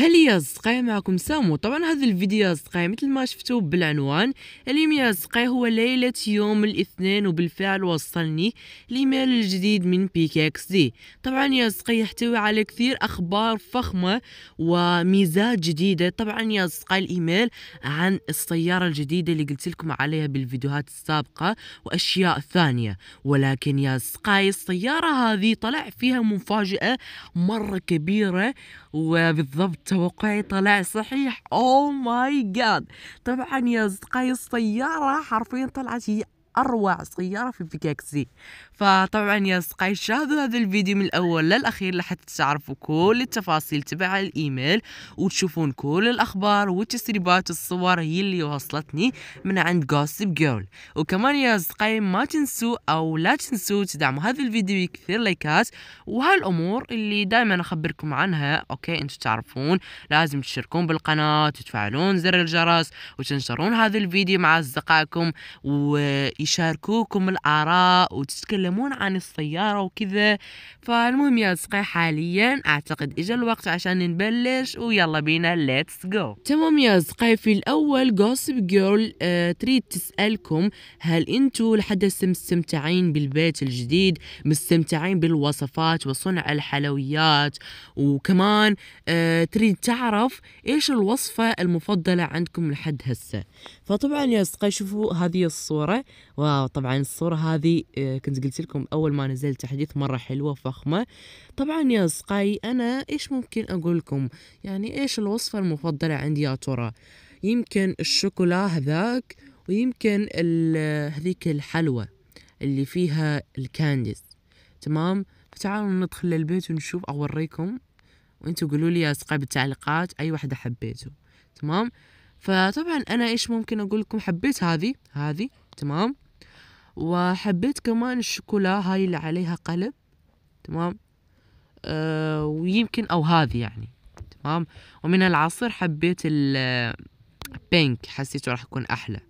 هل يا اصدقائي معكم سامو طبعا هذا الفيديو يا اصدقائي مثل ما شفتوا بالعنوان اليوم يا اصدقائي هو ليلة يوم الاثنين وبالفعل وصلني الايميل الجديد من بيكاكس دي طبعا يا اصدقائي يحتوي على كثير اخبار فخمة وميزات جديدة طبعا يا اصدقائي الايميل عن السيارة الجديدة اللي قلت لكم عليها بالفيديوهات السابقة واشياء ثانية ولكن يا اصدقائي السيارة هذه طلع فيها مفاجأة مرة كبيرة وبالضبط توقعي طلع صحيح او ماي جاد طبعا يا اصدقائي السياره حرفيا طلعت هي اروع سياره في بيكاكسي فطبعا يا اصدقائي شاهدوا هذا الفيديو من الاول للاخير لحتى تعرفوا كل التفاصيل تبع الايميل وتشوفون كل الاخبار والتسريبات والصور هي اللي وصلتني من عند جوسب جيرل وكمان يا اصدقائي ما تنسوا او لا تنسوا تدعموا هذا الفيديو بكثير لايكات وهالامور اللي دائما اخبركم عنها اوكي انتم تعرفون لازم تشتركون بالقناه وتفعلون زر الجرس وتنشرون هذا الفيديو مع اصدقائكم و يشاركوكم الآراء وتتكلمون عن السيارة وكذا فالمهم يا صقي حاليا أعتقد اجى الوقت عشان نبلش ويلا بينا ليتس جو تمام يا صقي في الأول جوسب جيرل آه تريد تسألكم هل انتم لحد مستمتعين بالبيت الجديد مستمتعين بالوصفات وصنع الحلويات وكمان آه تريد تعرف إيش الوصفة المفضلة عندكم لحد هسه فطبعا يا صقي شوفوا هذه الصورة واو طبعا الصورة هذه آه، كنت قلت لكم أول ما نزلت تحديث مرة حلوة فخمة طبعا يا سقاي أنا إيش ممكن أقول لكم يعني إيش الوصفة المفضلة عندي يا ترى يمكن الشوكولا هذاك ويمكن هذيك الحلوى اللي فيها الكانديز تمام تعالوا ندخل للبيت ونشوف أوريكم وانتوا قولوا لي يا أصدقائي بالتعليقات أي واحدة حبيته تمام فطبعا أنا إيش ممكن أقول لكم حبيت هذه هذه تمام وحبيت كمان الشوكولا هاي اللي عليها قلب تمام أه ويمكن او هذه يعني تمام ومن العصير حبيت البينك حسيته راح يكون احلى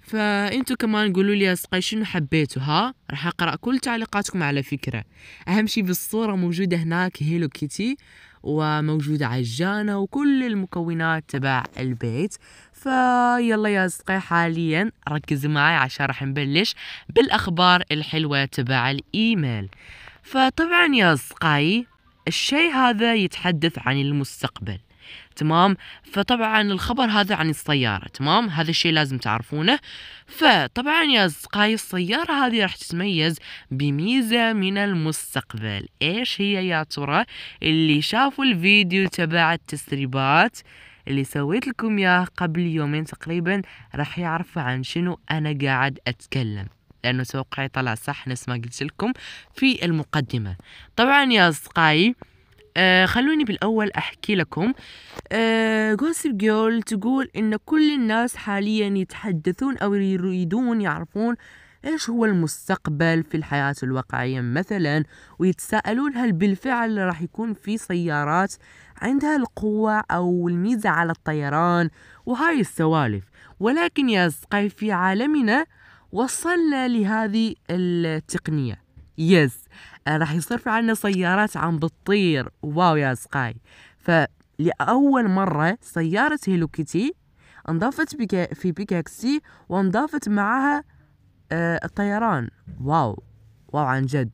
فانتوا كمان قولوا لي اسقي شنو حبيتوا ها راح اقرا كل تعليقاتكم على فكره اهم شيء بالصوره موجوده هناك هيلو كيتي وموجوده عجانه وكل المكونات تبع البيت فيلا يا اصدقائي حاليا ركزوا معي عشان راح نبلش بالاخبار الحلوه تبع الايميل فطبعا يا اصدقائي الشيء هذا يتحدث عن المستقبل تمام فطبعا الخبر هذا عن السيارة تمام هذا الشيء لازم تعرفونه فطبعا يا أصدقائي السيارة هذه راح تتميز بميزة من المستقبل إيش هي يا ترى اللي شافوا الفيديو تبع التسريبات اللي سويت لكم اياه قبل يومين تقريبا راح يعرفوا عن شنو انا قاعد اتكلم لانه توقعي طلع صح نفس ما قلت لكم في المقدمه طبعا يا اصدقائي آه خلوني بالأول أحكي لكم جوسب آه جول تقول إن كل الناس حاليا يتحدثون أو يريدون يعرفون ايش هو المستقبل في الحياة الواقعية مثلا ويتساءلون هل بالفعل راح يكون في سيارات عندها القوة أو الميزة على الطيران وهاي السوالف ولكن يا سقاي في عالمنا وصلنا لهذه التقنية يس راح يصير في عنا سيارات عم بتطير واو يا سقاي فلأول مرة سيارة هيلو كيتي انضافت بيكا في بيكاكسي وانضافت معها آه، الطيران واو واو عن جد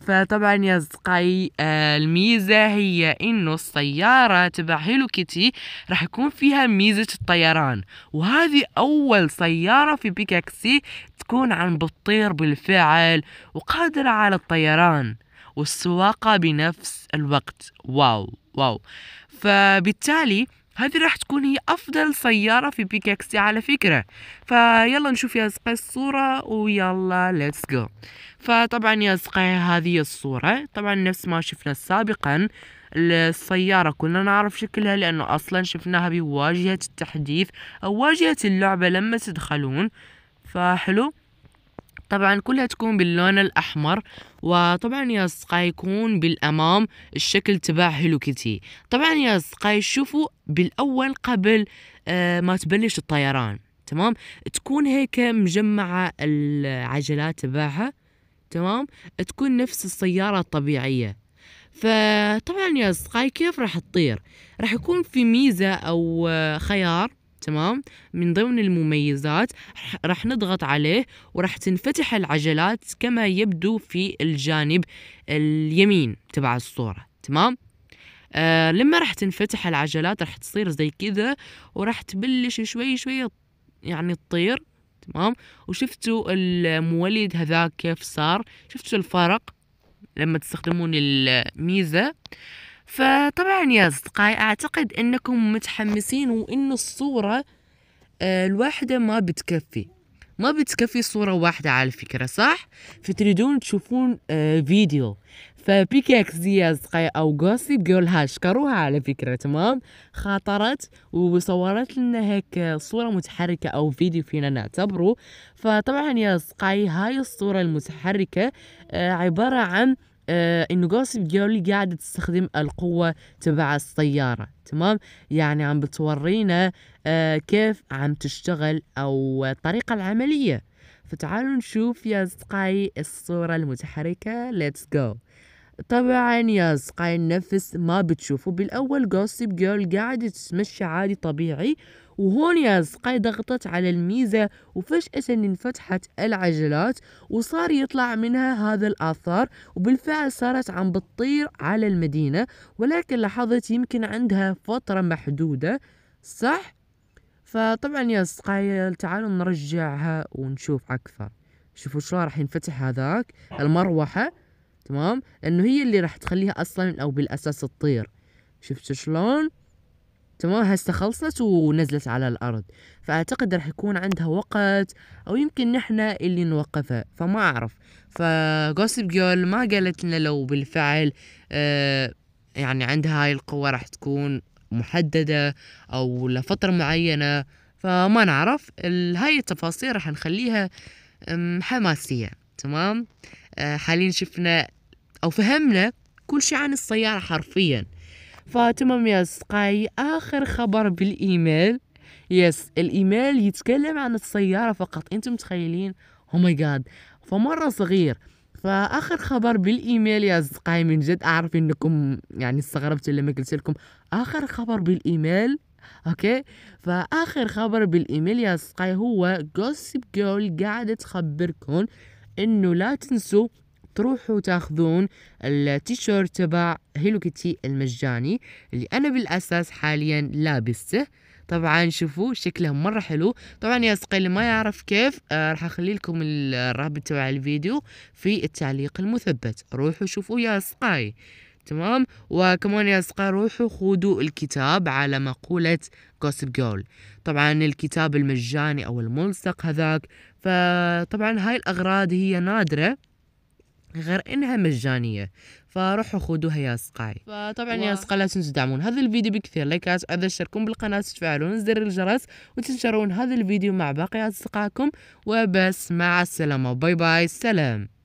فطبعا يا أصدقائي آه، الميزة هي إنه السيارة تبع هيلو كيتي راح يكون فيها ميزة الطيران وهذه أول سيارة في بيكاكسي تكون عم بتطير بالفعل وقادرة على الطيران والسواقة بنفس الوقت واو واو فبالتالي هذه راح تكون هي افضل سياره في بيك اكس تي على فكره فيلا نشوف يا سقي الصوره ويلا ليتس جو فطبعا يا سقي هذه الصوره طبعا نفس ما شفنا سابقا السيارة كلنا نعرف شكلها لأنه أصلا شفناها بواجهة التحديث أو واجهة اللعبة لما تدخلون فحلو طبعا كلها تكون باللون الأحمر وطبعا يا أصدقائي يكون بالأمام الشكل تبع هيلو كيتي طبعا يا أصدقائي شوفوا بالأول قبل آه، ما تبلش الطيران تمام تكون هيك مجمعة العجلات تبعها تمام تكون نفس السيارة الطبيعية فطبعا يا أصدقائي كيف راح تطير راح يكون في ميزة أو آه، خيار تمام من ضمن المميزات راح نضغط عليه وراح تنفتح العجلات كما يبدو في الجانب اليمين تبع الصورة تمام آه لما راح تنفتح العجلات راح تصير زي كذا وراح تبلش شوي شوي يعني تطير تمام وشفتوا المولد هذا كيف صار شفتوا الفرق لما تستخدمون الميزة فطبعا يا أصدقائي أعتقد أنكم متحمسين وأن الصورة آه، الواحدة ما بتكفي ما بتكفي صورة واحدة على فكرة صح؟ فتريدون تشوفون آه، فيديو فبيكاكس أكزي يا أصدقائي أو جوسيب جيرل شكروها على فكرة تمام خاطرت وصورت لنا هيك صورة متحركة أو فيديو فينا نعتبره فطبعا يا أصدقائي هاي الصورة المتحركة آه، عبارة عن آه انه جوسب جيرل قاعده تستخدم القوه تبع السياره تمام يعني عم بتورينا آه كيف عم تشتغل او الطريقه العمليه فتعالوا نشوف يا أصدقائي الصورة المتحركة ليتس جو طبعا يا أصدقائي النفس ما بتشوفوا بالأول جوسب جيرل قاعدة تتمشى عادي طبيعي وهون يا زقاي ضغطت على الميزة وفجأة انفتحت العجلات وصار يطلع منها هذا الآثار وبالفعل صارت عم بتطير على المدينة ولكن لاحظت يمكن عندها فترة محدودة صح؟ فطبعا يا زقاي تعالوا نرجعها ونشوف أكثر شوفوا شلون راح ينفتح هذاك المروحة تمام لأنه هي اللي راح تخليها أصلا أو بالأساس تطير شفتوا شلون؟ تمام هسه خلصت ونزلت على الارض فاعتقد راح يكون عندها وقت او يمكن نحنا اللي نوقفها فما اعرف فجوسب جيرل ما قالت لنا لو بالفعل آه، يعني عندها هاي القوة راح تكون محددة او لفترة معينة فما نعرف هاي التفاصيل راح نخليها حماسية تمام آه، حاليا شفنا او فهمنا كل شيء عن السيارة حرفيا فتمام يا سقاي اخر خبر بالايميل يس الايميل يتكلم عن السياره فقط انتم متخيلين او ماي جاد فمره صغير فاخر خبر بالايميل يا اصدقائي من جد اعرف انكم يعني استغربت لما قلت لكم اخر خبر بالايميل اوكي فاخر خبر بالايميل يا اصدقائي هو جوسب جول قاعده تخبركم انه لا تنسوا تروحوا تاخذون التيشيرت تبع هيلو كيتي المجاني اللي انا بالاساس حاليا لابسته طبعا شوفوا شكله مره حلو طبعا يا اصدقائي اللي ما يعرف كيف آه راح اخلي لكم الرابط تبع الفيديو في التعليق المثبت روحوا شوفوا يا اصدقائي تمام وكمان يا صقاي روحوا خذوا الكتاب على مقولة جوسب جول طبعا الكتاب المجاني او الملصق هذاك فطبعا هاي الاغراض هي نادرة غير انها مجانيه فروحوا خذوها يا صقاي فطبعا يا يا لا تنسوا تدعمون هذا الفيديو بكثير لايكات اذا تشتركون بالقناه تفعلون زر الجرس وتنشرون هذا الفيديو مع باقي اصدقائكم وبس مع السلامه باي باي سلام